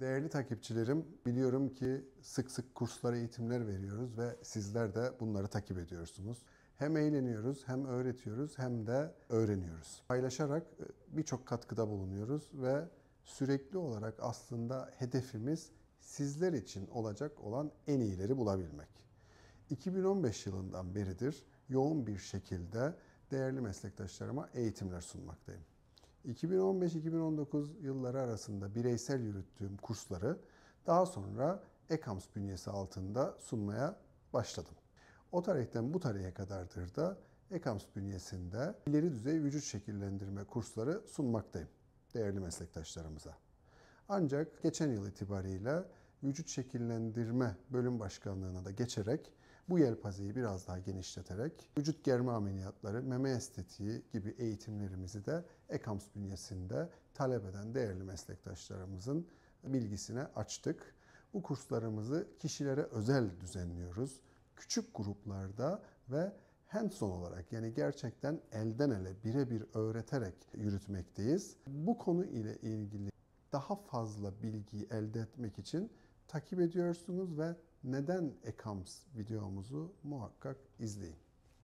Değerli takipçilerim, biliyorum ki sık sık kurslara eğitimler veriyoruz ve sizler de bunları takip ediyorsunuz. Hem eğleniyoruz, hem öğretiyoruz, hem de öğreniyoruz. Paylaşarak e, birçok katkıda bulunuyoruz ve sürekli olarak aslında hedefimiz sizler için olacak olan en iyileri bulabilmek. 2015 yılından beridir yoğun bir şekilde değerli meslektaşlarıma eğitimler sunmaktayım. 2015-2019 yılları arasında bireysel yürüttüğüm kursları daha sonra Ekams bünyesi altında sunmaya başladım. O tarihten bu tarihe kadardır da Ekams bünyesinde ileri düzey vücut şekillendirme kursları sunmaktayım değerli meslektaşlarımıza. Ancak geçen yıl itibariyle vücut şekillendirme bölüm başkanlığına da geçerek bu yelpazeyi biraz daha genişleterek vücut germe ameliyatları, meme estetiği gibi eğitimlerimizi de EKAMS bünyesinde talep eden değerli meslektaşlarımızın bilgisine açtık. Bu kurslarımızı kişilere özel düzenliyoruz. Küçük gruplarda ve hands-on olarak yani gerçekten elden ele birebir öğreterek yürütmekteyiz. Bu konu ile ilgili daha fazla bilgiyi elde etmek için takip ediyorsunuz ve neden ekams videomuzu muhakkak izleyin.